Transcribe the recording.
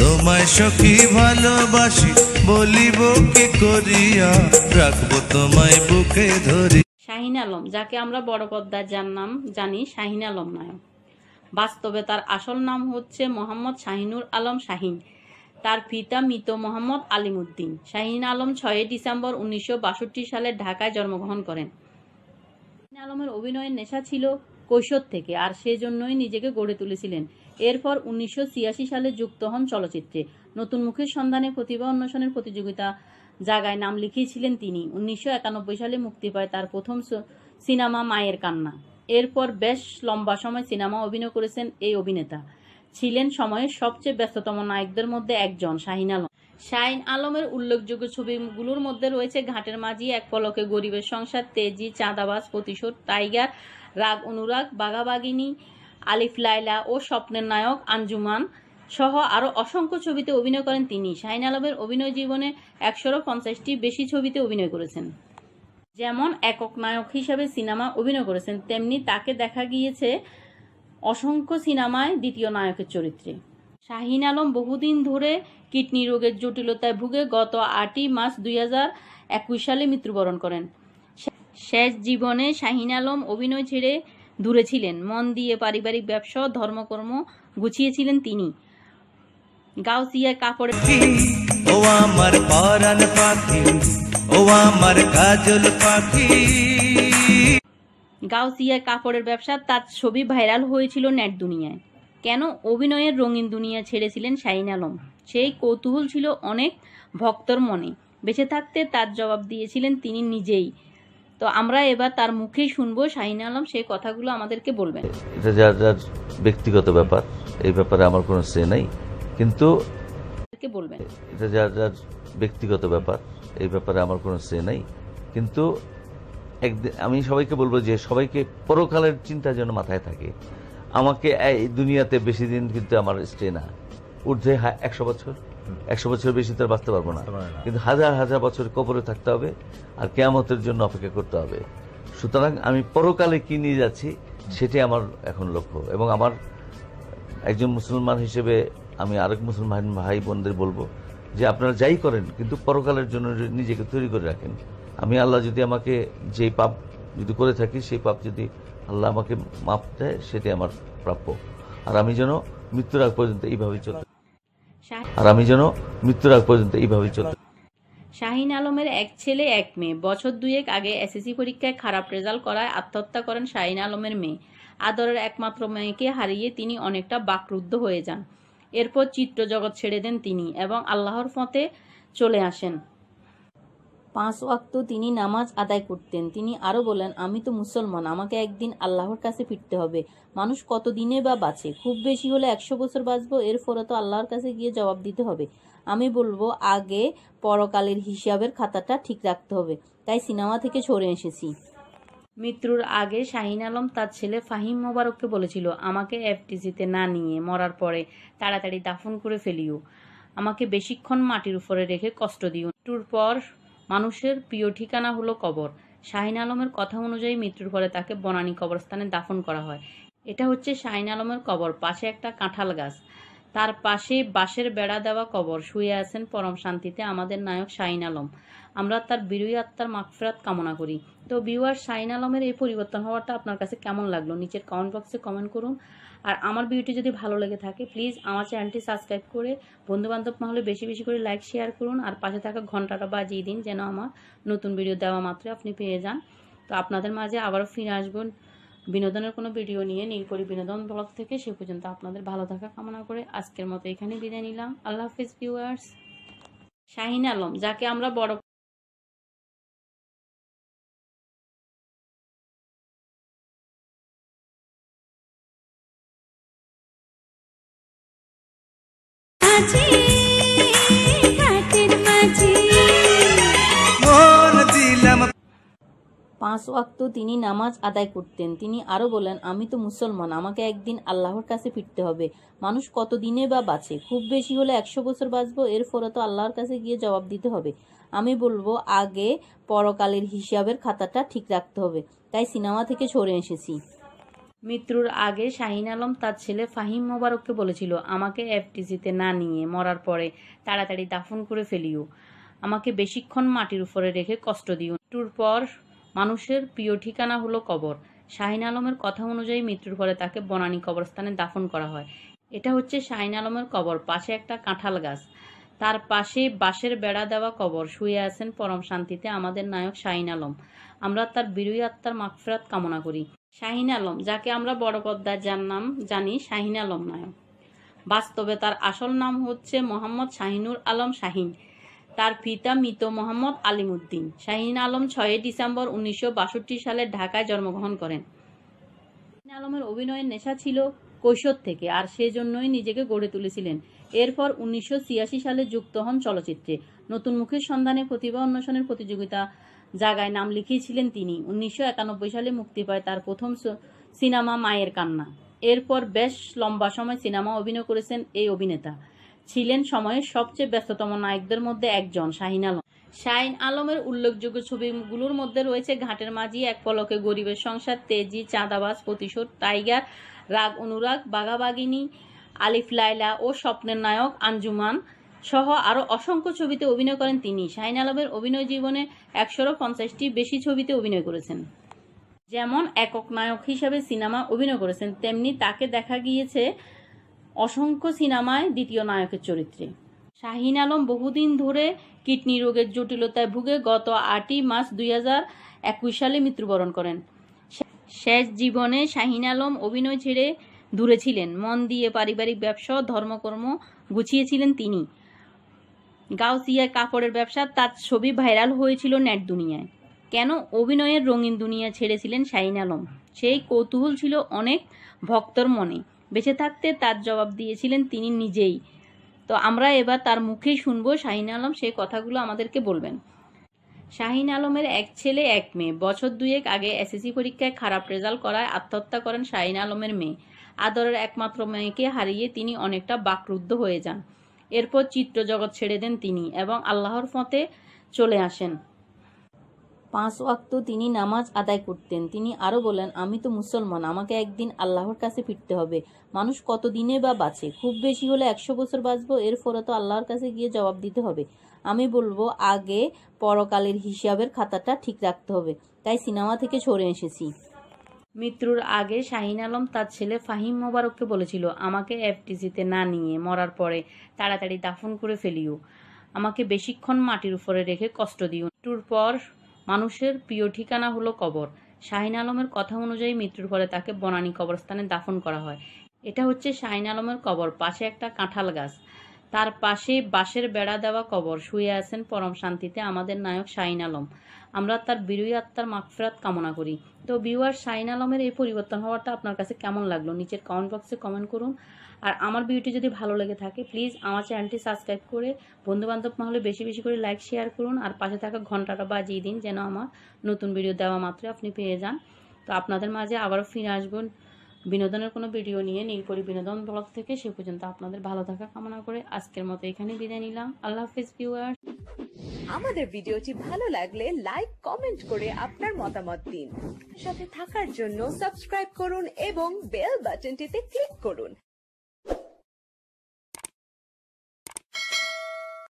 তোমায় সখী ভালোবাসি বলিব কি করিয়া রাখবো তোমায় বুকে ধরি শাহিন আলম যাকে আমরা বড় পদ্মার যার নাম জানি শাহিন আলম নায়ক বাস্তবে তার আসল নাম হচ্ছে মোহাম্মদ শাহিনুর আলম শাহিন তার পিতা মৃত মোহাম্মদ আলিমুদ্দিন শাহিন আলম ছয় ডিসেম্বর উনিশশো সালে ঢাকায় জন্মগ্রহণ করেন শাহিন আলমের অভিনয়ের নেশা ছিল কৈশোর থেকে আর সেজন্যই নিজেকে গড়ে তুলেছিলেন এরপর উনিশশো সালে যুক্ত হন চলচ্চিত্রে নতুন মুখের সন্ধানে প্রতিভা অন্বেষণের প্রতিযোগিতা জাগায় নাম লিখিয়েছিলেন তিনি উনিশশো সালে মুক্তি পায় তার প্রথম সিনেমা মায়ের কান্না এরপর বেশ লম্বা সময় সিনেমা অভিনয় করেছেন এই অভিনেতা ছিলেন সময়ের সবচেয়ে ব্যস্ততম নায়কদের মধ্যে একজন শাহিন আলম শাহিন আলমের উল্লেখযোগ্য ছবিগুলোর মধ্যে রয়েছে ঘাটের মাঝি এক পলকে গরিবের সংসার তেজি চাঁদাবাজ প্রতিশোধ টাইগার রাগ অনুরাগ বাগাবাগিনী আলিফ লাইলা ও স্বপ্নের নায়ক আঞ্জুমান সহ আরও অসংখ্য ছবিতে অভিনয় করেন তিনি শাহিন আলমের অভিনয় জীবনে একশোরও পঞ্চাশটি বেশি ছবিতে অভিনয় করেছেন যেমন একক নায়ক হিসাবে সিনেমা অভিনয় করেছেন তেমনি তাকে দেখা গিয়েছে অসংখ্য সিনেমায় দ্বিতীয় নায়কের চরিত্রে শাহিন আলম বহুদিন ধরে কিডনি রোগের জটিলতায় ভুগে গত আটই মার্চ দুই সালে মৃত্যুবরণ করেন শেষ জীবনে শাহিন আলম অভিনয় ছেড়ে দূরে ছিলেন মন দিয়ে পারিবারিক ব্যবসা ধর্মকর্ম গুছিয়েছিলেন তিনি গাউসিয়া কাপড়ে ও আমার পাখি ও আমার কাজল পাখি গাউসিয়া কাপড়ের ব্যবসা তার ছবি ভাইরাল হয়েছিল নেট দুনিয়ায় কেন অভিনয়ের রঙিন দুনিয়া ছেড়েছিলেন শাহিন আলম সেই কৌতূহল ছিল অনেক ভক্তর মনে বেঁচে থাকতে তার জবাব দিয়েছিলেন তিনি নিজেই তো আমরা এবার তার মুখেই শুনবো শাহিন আলম সেই কথাগুলো আমাদেরকে বলবেন এটা যার যার ব্যক্তিগত ব্যাপার এই ব্যাপারে আমার কোনো সে নেই কিন্তু বলবেন এটা যার যার ব্যক্তিগত ব্যাপার এই ব্যাপারে আমার কোনো সে নেই কিন্তু একদিন আমি সবাইকে বলবো যে সবাইকে পরকালের চিন্তা যেন মাথায় থাকে আমাকে এই দুনিয়াতে বেশি দিন কিন্তু আমার স্টে না হ্যাঁ একশো বছর একশো বছর বেশি তার বাঁচতে পারবো না কিন্তু হাজার হাজার বছর কবরে থাকতে হবে আর কেয়ামতের জন্য অপেক্ষা করতে হবে সুতরাং আমি পরকালে কি নিয়ে যাচ্ছি সেটি আমার এখন লক্ষ্য এবং আমার একজন মুসলমান হিসেবে আমি আরেক মুসলমান ভাই বোনদের বলবো যে আপনারা যাই করেন কিন্তু পরকালের জন্য নিজেকে তৈরি করে রাখেন আমি আল্লাহ যদি আমাকে যেই পাপ যদি করে থাকি সেই পাপ যদি আল্লাহ আমাকে মাপ দেয় সেটি আমার প্রাপ্য আর আমি যেন মৃত্যুর আগ পর্যন্ত এইভাবে চলতে আর আমি যেন মৃত্যুর আগ পর্যন্ত এইভাবে চলতে শাহিন আলমের এক ছেলে এক মেয়ে বছর দুয়েক আগে এসএসসি পরীক্ষায় খারাপ রেজাল্ট করায় আত্মহত্যা করেন শাহিন আলমের মেয়ে আদরের একমাত্র মেয়েকে হারিয়ে তিনি অনেকটা বাকরুদ্ধ হয়ে যান এরপর চিত্রজগৎ ছেড়ে দেন তিনি এবং আল্লাহর পথে চলে আসেন পাঁচ ওয়াক্ত তিনি নামাজ আদায় করতেন তিনি আরও বলেন আমি তো মুসলমান আমাকে একদিন আল্লাহর কাছে ফিরতে হবে মানুষ কত দিনে বা বাঁচে খুব বেশি হলে একশো বছর বাঁচবো এরপরে তো আল্লাহর কাছে গিয়ে জবাব দিতে হবে আমি বলবো আগে পরকালের হিসাবের খাতাটা ঠিক রাখতে হবে তাই সিনেমা থেকে সরে এসেছি মৃত্যুর আগে শাহিন আলম তার ছেলে ফাহিম মোবারককে বলেছিল আমাকে এফটিসিতে না নিয়ে মরার পরে তাড়াতাড়ি দাফন করে ফেলিও আমাকে বেশিক্ষণ মাটির উপরে রেখে কষ্ট দিও মৃত্যুর পর মানুষের প্রিয় ঠিকানা হলো কবর শাহিন আলমের কথা অনুযায়ী মৃত্যুর পরে তাকে বনানী কবরস্থানে দাফন করা হয় এটা হচ্ছে শাহিন আলমের কবর পাশে একটা কাঁঠাল গাছ তার পাশে বাঁশের বেড়া দেওয়া কবর শুয়ে আছেন পরম শান্তিতে আমাদের নায়ক শাহিন আলম আমরা তার বিরুই আত্মার মাফেরাত কামনা করি তো বিউয়ার শাহিন আলমের এই পরিবর্তন হওয়াটা আপনার কাছে কেমন লাগলো নিচের কমেন্ট বক্সে কমেন্ট করুন আর আমার ভিডিওটি যদি ভালো লেগে থাকে প্লিজ আমার চ্যানেলটি সাবস্ক্রাইব করে বন্ধুবান্ধব মহলে বেশি বেশি করে লাইক শেয়ার করুন আর পাশে থাকা ঘন্টাটা বাজিয়ে দিন যেন আমার নতুন ভিডিও দেওয়া মাত্রই আপনি পেয়ে যান তো আপনাদের মাঝে আবারও ফিরে আসবেন বিনোদনের কোনো ভিডিও নিয়ে নীলকরি বিনোদন ব্লগ থেকে সে পর্যন্ত আপনাদের ভালো থাকা কামনা করে আজকের মতো এখানে বিদায় নিলাম আল্লাহ হাফিজ ভিউয়ার্স শাহিন আলম যাকে আমরা বড় পাঁচ ওয়াক্ত তিনি নামাজ আদায় করতেন তিনি আরও বলেন আমি তো মুসলমান আমাকে একদিন আল্লাহর কাছে ফিরতে হবে মানুষ কত দিনে বা বাঁচে খুব বেশি হলে একশো বছর বাঁচব এরপরে তো আল্লাহর কাছে গিয়ে জবাব দিতে হবে আমি বলবো আগে পরকালের হিসাবের খাতাটা ঠিক রাখতে হবে তাই সিনেমা থেকে সরে এসেছি মৃত্যুর আগে শাহিন আলম তার ছেলে ফাহিম মোবারককে বলেছিল আমাকে এফটিসিতে না নিয়ে মরার পরে তাড়াতাড়ি দাফন করে ফেলিও আমাকে বেশিক্ষণ মাটির উপরে রেখে কষ্ট দিও মৃত্যুর পর মানুষের প্রিয় ঠিকানা হলো কবর শাহিন আলমের কথা অনুযায়ী মৃত্যুর পরে তাকে বনানী কবরস্থানে দাফন করা হয় এটা হচ্ছে শাহিন আলমের কবর পাশে একটা কাঁঠাল গাছ তার পাশে বাঁশের বেড়া দেওয়া কবর শুয়ে আছেন পরম শান্তিতে আমাদের নায়ক শাহিন আলম আমরা তার বিরুই আত্মার মাগফিরাত কামনা করি শাহিন আলম যাকে আমরা বড় পদ্মার যার নাম জানি শাহিন আলম নায়ক বাস্তবে তার আসল নাম হচ্ছে মোহাম্মদ শাহিনুর আলম শাহিন তার পিতা মৃত মোহাম্মদ আলিমুদ্দিন শাহিন আলম ছয় ডিসেম্বর উনিশশো সালে ঢাকায় জন্মগ্রহণ করেন শাহীন আলমের অভিনয়ের নেশা ছিল কৈশোর থেকে আর সেজন্যই নিজেকে গড়ে তুলেছিলেন এরপর উনিশশো সালে যুক্ত হন চলচ্চিত্রে নতুন মুখের সন্ধানে প্রতিভা অন্বেষণের প্রতিযোগিতা জায়গায় নাম লিখিয়েছিলেন তিনি উনিশশো সালে মুক্তি পায় তার প্রথম সিনেমা মায়ের কান্না এরপর বেশ লম্বা সময় সিনেমা অভিনয় করেছেন এই অভিনেতা ছিলেন সময়ের সবচেয়ে ব্যস্ততম নায়কদের মধ্যে একজন শাহিন আলম শাহিন আলমের উল্লেখযোগ্য ছবিগুলোর মধ্যে রয়েছে ঘাটের মাঝি এক পলকে গরিবের সংসার তেজি চাঁদাবাস প্রতিশোধ টাইগার রাগ অনুরাগ বাঘাবাগিনী আলিফ লাইলা ও স্বপ্নের নায়ক আঞ্জুমান সহ আরও অসংখ্য ছবিতে অভিনয় করেন তিনি শাহিন আলমের অভিনয় জীবনে একশোরও পঞ্চাশটি বেশি ছবিতে অভিনয় করেছেন যেমন একক নায়ক হিসাবে সিনেমা অভিনয় করেছেন তেমনি তাকে দেখা গিয়েছে অসংখ্য সিনেমায় দ্বিতীয় নায়কের চরিত্রে শাহিন আলম বহুদিন ধরে কিডনি রোগের জটিলতায় ভুগে গত আটই মার্চ দুই সালে মৃত্যুবরণ করেন শেষ জীবনে শাহিন আলম অভিনয় ছেড়ে দূরে ছিলেন মন দিয়ে পারিবারিক ব্যবসা ধর্মকর্ম গুছিয়েছিলেন তিনি গাউসিয়ার কাপড়ের ব্যবসা তার ছবি ভাইরাল হয়েছিল নেট দুনিয়ায় কেন অভিনয়ের রঙিন দুনিয়া ছেড়েছিলেন শাহিন আলম সেই কৌতূহল ছিল অনেক ভক্তর মনে বেঁচে থাকতে তার জবাব দিয়েছিলেন তিনি নিজেই তো আমরা এবার তার মুখেই শুনবো শাহিন আলম সেই কথাগুলো আমাদেরকে বলবেন শাহিন আলমের এক ছেলে এক মেয়ে বছর দুয়েক আগে এসএসসি পরীক্ষায় খারাপ রেজাল্ট করায় আত্মহত্যা করেন শাহিন আলমের মেয়ে আদরের একমাত্র মেয়েকে হারিয়ে তিনি অনেকটা বাকরুদ্ধ হয়ে যান এরপর চিত্রজগৎ ছেড়ে দেন তিনি এবং আল্লাহর ফতে চলে আসেন পাঁচ ওয়াক্ত তিনি নামাজ আদায় করতেন তিনি আরও বলেন আমি তো মুসলমান আমাকে একদিন আল্লাহর কাছে ফিরতে হবে মানুষ কত দিনে বা বাঁচে খুব বেশি হলে একশো বছর বাঁচব এর ফলে তো আল্লাহর কাছে গিয়ে জবাব দিতে হবে আমি বলবো আগে পরকালের হিসাবের খাতাটা ঠিক রাখতে হবে তাই সিনেমা থেকে সরে এসেছি মৃত্যুর আগে শাহিন আলম তার ছেলে ফাহিম মোবারককে বলেছিল আমাকে এফটিসিতে না নিয়ে মরার পরে তাড়াতাড়ি দাফন করে ফেলিও আমাকে বেশিক্ষণ মাটির উপরে রেখে কষ্ট দিও মৃত্যুর পর মানুষের প্রিয় ঠিকানা হলো কবর শাহিন আলমের কথা অনুযায়ী মৃত্যুর পরে তাকে বনানী কবরস্থানে দাফন করা হয় এটা হচ্ছে শাহিন আলমের কবর পাশে একটা কাঁঠাল গাছ তার পাশে বাঁশের বেড়া দেওয়া কবর শুয়ে আছেন পরম শান্তিতে আমাদের নায়ক শাহিন আলম আমরা তার বিরুই আত্মার মাফেরাত কামনা করি তো বিউয়ার শাহিন আলমের এই পরিবর্তন হওয়াটা আপনার কাছে কেমন লাগলো নিচের কমেন্ট বক্সে কমেন্ট করুন আর আমার ভিডিওটি যদি ভালো লেগে থাকে প্লিজ আমার চ্যানেলটি সাবস্ক্রাইব করে বন্ধুবান্ধব মহলে বেশি বেশি করে লাইক শেয়ার করুন আর পাশে থাকা ঘন্টাটা বাজিয়ে দিন যেন আমার নতুন ভিডিও দেওয়া মাত্রই আপনি পেয়ে যান তো আপনাদের মাঝে আবারও ফিরে আসবেন বিনোদনের কোনো ভিডিও নিয়ে নীলপরি বিনোদন ব্লগ থেকে সে পর্যন্ত আপনাদের ভালো থাকা কামনা করে আজকের মতো এখানে বিদায় নিলাম আল্লাহ হাফিজ ভিউয়ার আমাদের ভিডিওটি ভালো লাগলে লাইক কমেন্ট করে আপনার মতামত দিন সাথে থাকার জন্য সাবস্ক্রাইব করুন এবং বেল বাটনটিতে ক্লিক করুন